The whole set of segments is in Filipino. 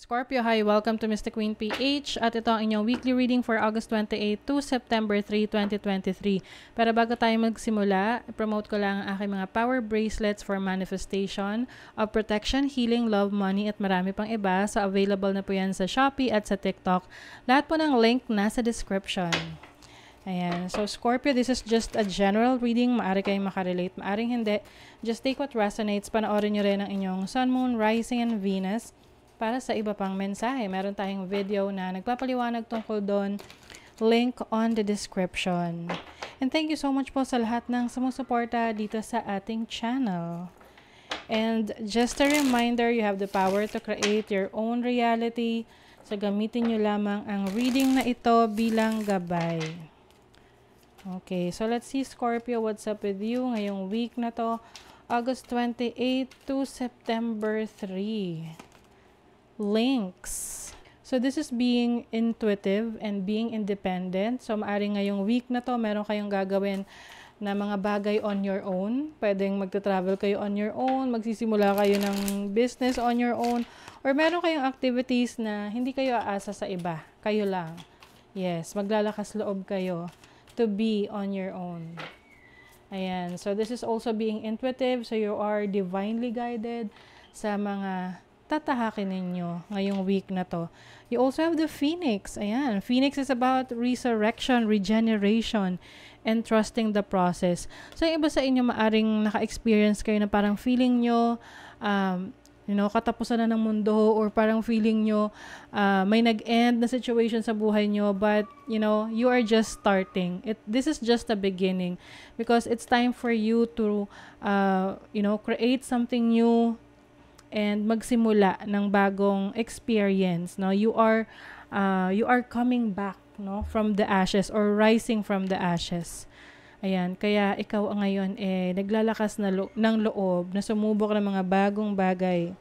Scorpio, hi! Welcome to Mr. Queen PH at ito ang inyong weekly reading for August 28 to September 3, 2023. Pero bago tayo magsimula, promote ko lang ang aking mga power bracelets for manifestation of protection, healing, love, money at marami pang iba. So available na po yan sa Shopee at sa TikTok. Lahat po ng link nasa description. Ayan. So, Scorpio, this is just a general reading. Maari kayong makarelate, maaring hindi. Just take what resonates. Panoorin nyo rin ang inyong Sun, Moon, Rising, and Venus para sa iba pang mensahe. Meron tayong video na nagpapaliwanag tungkol doon. Link on the description. And thank you so much po sa lahat ng sumusuporta dito sa ating channel. And just a reminder, you have the power to create your own reality. So gamitin nyo lamang ang reading na ito bilang gabay. Okay, so let's see Scorpio, what's up with you ngayong week na to? August 28 to September 3 links. So, this is being intuitive and being independent. So, maari ngayong week na to, meron kayong gagawin na mga bagay on your own. Pwedeng magta-travel kayo on your own, magsisimula kayo ng business on your own, or meron kayong activities na hindi kayo aasa sa iba. Kayo lang. Yes, maglalakas loob kayo to be on your own. Ayan. So, this is also being intuitive. So, you are divinely guided sa mga tatahakin ninyo ngayong week na to. You also have the Phoenix. Ayan. Phoenix is about resurrection, regeneration, and trusting the process. So, yung iba sa inyo, maaring naka-experience kayo na parang feeling nyo, um, you know, katapusan na ng mundo or parang feeling nyo uh, may nag-end na situation sa buhay nyo but, you know, you are just starting. It, this is just the beginning because it's time for you to, uh, you know, create something new, and magsimula ng bagong experience no you are uh, you are coming back no from the ashes or rising from the ashes ayan kaya ikaw ngayon eh naglalakas na lo- ng loob na sumubok ng mga bagong bagay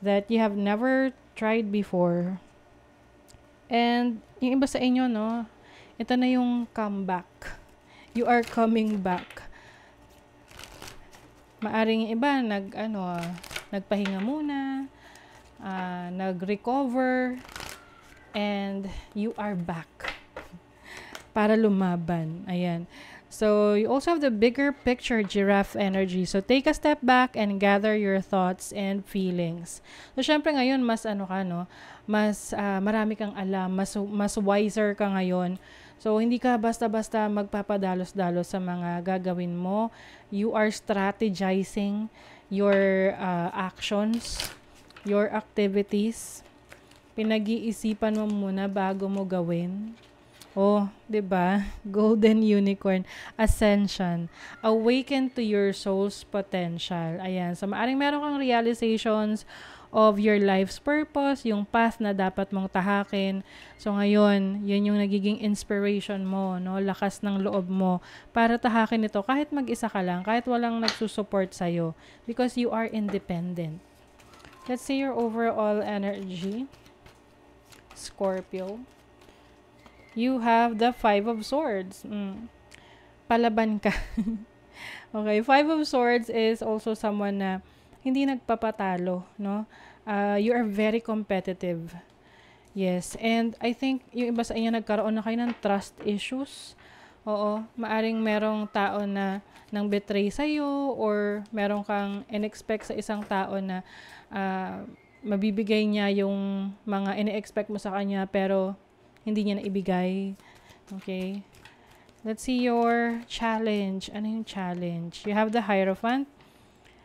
that you have never tried before and yung iba sa inyo no ito na yung comeback you are coming back maaring iba nag ano nagpahinga muna, uh, nag-recover, and you are back para lumaban. Ayan. So, you also have the bigger picture, giraffe energy. So, take a step back and gather your thoughts and feelings. So, syempre ngayon, mas ano ka, no? Mas uh, marami kang alam, mas, mas wiser ka ngayon. So, hindi ka basta-basta magpapadalos-dalos sa mga gagawin mo. You are strategizing your uh, actions, your activities. Pinag-iisipan mo muna bago mo gawin. Oh, 'di ba? Golden Unicorn Ascension. Awaken to your soul's potential. Ayan, so maaring meron kang realizations of your life's purpose, yung path na dapat mong tahakin. So ngayon, yun yung nagiging inspiration mo, no? lakas ng loob mo para tahakin ito kahit mag-isa ka lang, kahit walang nagsusupport sa'yo because you are independent. Let's see your overall energy. Scorpio. You have the Five of Swords. Mm. Palaban ka. okay, Five of Swords is also someone na hindi nagpapatalo, no? Uh, you are very competitive. Yes, and I think yung iba sa inyo nagkaroon na kayo ng trust issues. Oo, maaring merong tao na nang betray sa iyo or merong kang inexpect sa isang tao na uh, mabibigay niya yung mga ine mo sa kanya pero hindi niya naibigay. Okay? Let's see your challenge. Ano yung challenge? You have the Hierophant.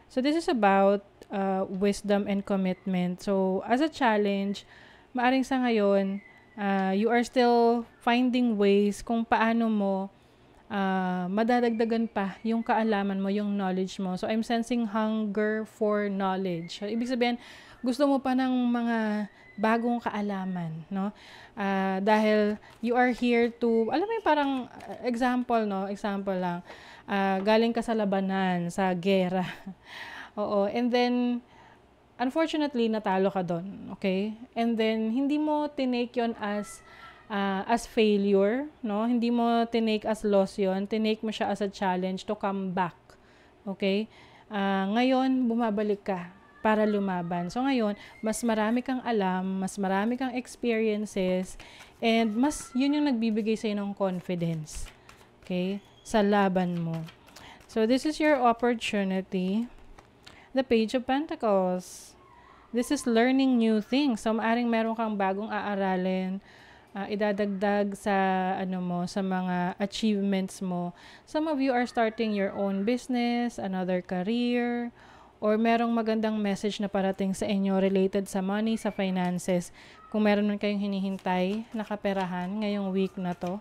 So this is about uh, wisdom and commitment. So as a challenge, maaring sa ngayon, uh, you are still finding ways kung paano mo uh, madadagdagan pa yung kaalaman mo, yung knowledge mo. So I'm sensing hunger for knowledge. So, ibig sabihin, gusto mo pa ng mga bagong kaalaman, no? Uh, dahil you are here to, alam mo yung parang ah, example, no? Example lang, uh, galing ka sa labanan, sa gera. Oo, and then, unfortunately, natalo ka doon, okay? And then, hindi mo tinake yon as uh, as failure, no? Hindi mo tinake as loss yon, tinake mo siya as a challenge to come back, okay? Uh, ngayon, bumabalik ka para lumaban. So ngayon, mas marami kang alam, mas marami kang experiences, and mas yun yung nagbibigay sa ng confidence. Okay? Sa laban mo. So this is your opportunity. The Page of Pentacles. This is learning new things. So maaring meron kang bagong aaralin, uh, idadagdag sa ano mo sa mga achievements mo. Some of you are starting your own business, another career, or merong magandang message na parating sa inyo related sa money, sa finances. Kung meron man kayong hinihintay na kaperahan ngayong week na to.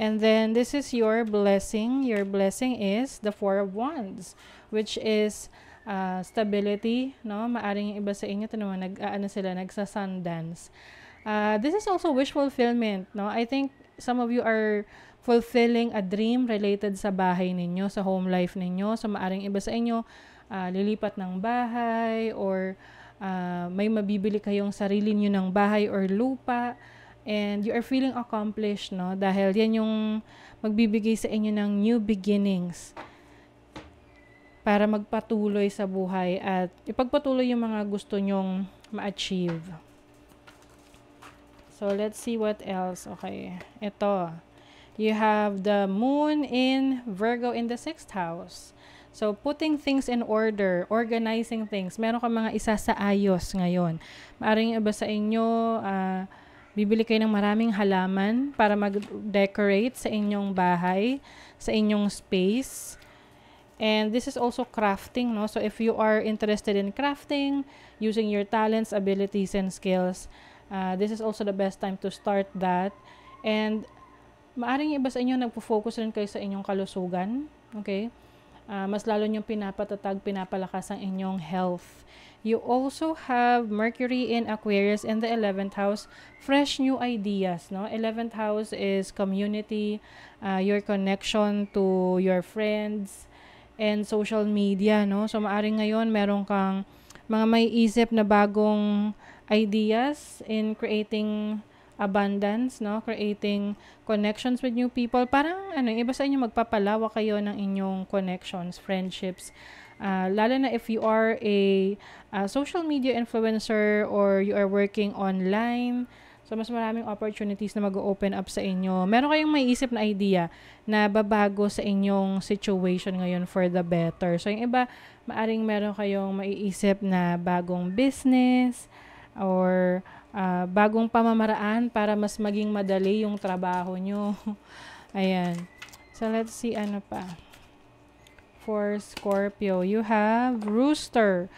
And then, this is your blessing. Your blessing is the Four of Wands, which is uh, stability. No? Maaring yung iba sa inyo, tanong, nag, uh, ano sila, nagsasun dance. Uh, ah, this is also wish fulfillment. No? I think some of you are fulfilling a dream related sa bahay ninyo, sa home life ninyo. So, maaring iba sa inyo, uh, lilipat ng bahay or uh, may mabibili kayong sarili nyo ng bahay or lupa and you are feeling accomplished, no? Dahil yan yung magbibigay sa inyo ng new beginnings para magpatuloy sa buhay at ipagpatuloy yung mga gusto nyong ma-achieve. So, let's see what else. Okay. Ito. You have the moon in Virgo in the sixth house. So, putting things in order, organizing things. Meron kang mga isa sa ayos ngayon. Maaring iba sa inyo, uh, bibili kayo ng maraming halaman para mag-decorate sa inyong bahay, sa inyong space. And this is also crafting, no? So, if you are interested in crafting, using your talents, abilities, and skills, Uh, this is also the best time to start that. And maaring iba sa inyo nagpo-focus rin kayo sa inyong kalusugan. Okay? Uh, mas lalo niyong pinapatatag, pinapalakas ang inyong health. You also have Mercury in Aquarius in the 11th house. Fresh new ideas, no? 11th house is community, uh, your connection to your friends, and social media, no? So, maaring ngayon meron kang mga may isip na bagong ideas, in creating abundance, no? Creating connections with new people. Parang ano, iba sa inyo magpapalawa kayo ng inyong connections, friendships. Uh, lalo na if you are a, a social media influencer or you are working online, So, mas maraming opportunities na mag-open up sa inyo. Meron kayong maiisip na idea na babago sa inyong situation ngayon for the better. So, yung iba, maaring meron kayong maiisip na bagong business, or uh, bagong pamamaraan para mas maging madali yung trabaho nyo. Ayan. So, let's see ano pa. For Scorpio, you have Rooster.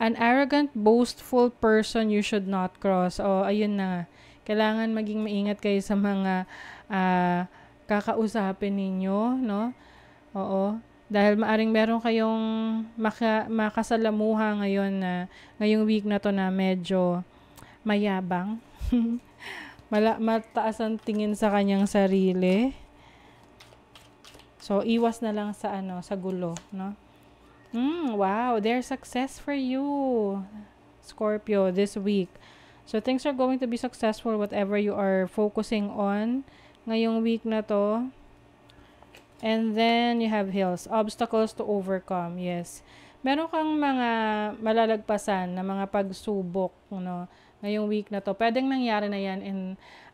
An arrogant, boastful person you should not cross. O, oh, ayun na. Kailangan maging maingat kayo sa mga uh, kakausapin ninyo, no? Oo. Dahil maaring meron kayong maka, makasalamuha ngayon na ngayong week na to na medyo mayabang. Mala, mataas ang tingin sa kanyang sarili. So, iwas na lang sa ano, sa gulo, no? Mm, wow, there's success for you, Scorpio, this week. So, things are going to be successful whatever you are focusing on ngayong week na to And then, you have hills. Obstacles to overcome, yes. Meron kang mga malalagpasan na mga pagsubok, no? Ngayong week na to. Pwedeng nangyari na yan in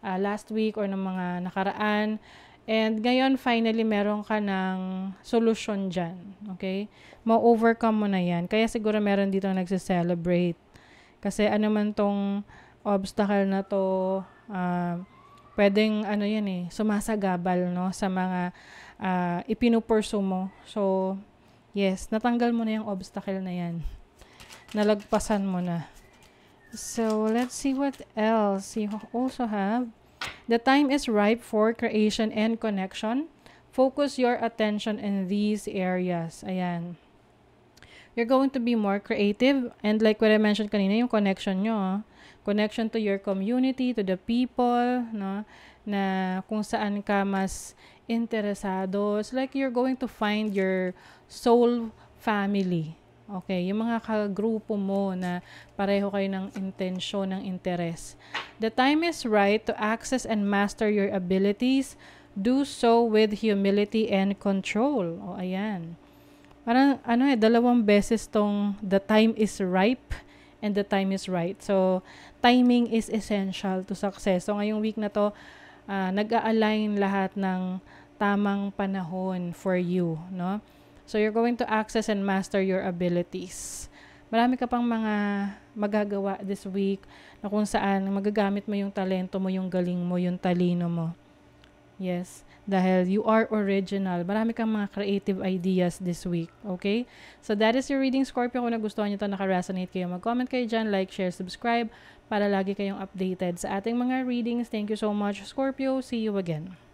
uh, last week or ng mga nakaraan. And ngayon, finally, meron ka ng solusyon dyan. Okay? Ma-overcome mo na yan. Kaya siguro meron dito nagse-celebrate. Kasi ano man tong obstacle na to, uh, pwedeng ano yan eh, sumasagabal no, sa mga uh, ipinupurso mo. So, yes, natanggal mo na yung obstacle na yan. Nalagpasan mo na. So, let's see what else. You also have, the time is ripe for creation and connection. Focus your attention in these areas. Ayan. You're going to be more creative. And like what I mentioned kanina, yung connection nyo. Ah. Connection to your community, to the people. No? na kung saan ka mas interesado. It's like you're going to find your soul family. Okay, yung mga kagrupo mo na pareho kayo ng intensyon, ng interes. The time is right to access and master your abilities. Do so with humility and control. O, ayan. Parang, ano eh, dalawang beses tong the time is ripe and the time is right. So, timing is essential to success. So, ngayong week na to, uh, nag-a-align lahat ng tamang panahon for you, no? So you're going to access and master your abilities. Marami ka pang mga magagawa this week na kung saan magagamit mo yung talento mo, yung galing mo, yung talino mo. Yes, dahil you are original. Marami kang mga creative ideas this week, okay? So that is your reading, Scorpio. Kung nagustuhan nyo ito, nakaresonate kayo, mag-comment kayo dyan, like, share, subscribe, para lagi kayong updated sa ating mga readings. Thank you so much, Scorpio. See you again.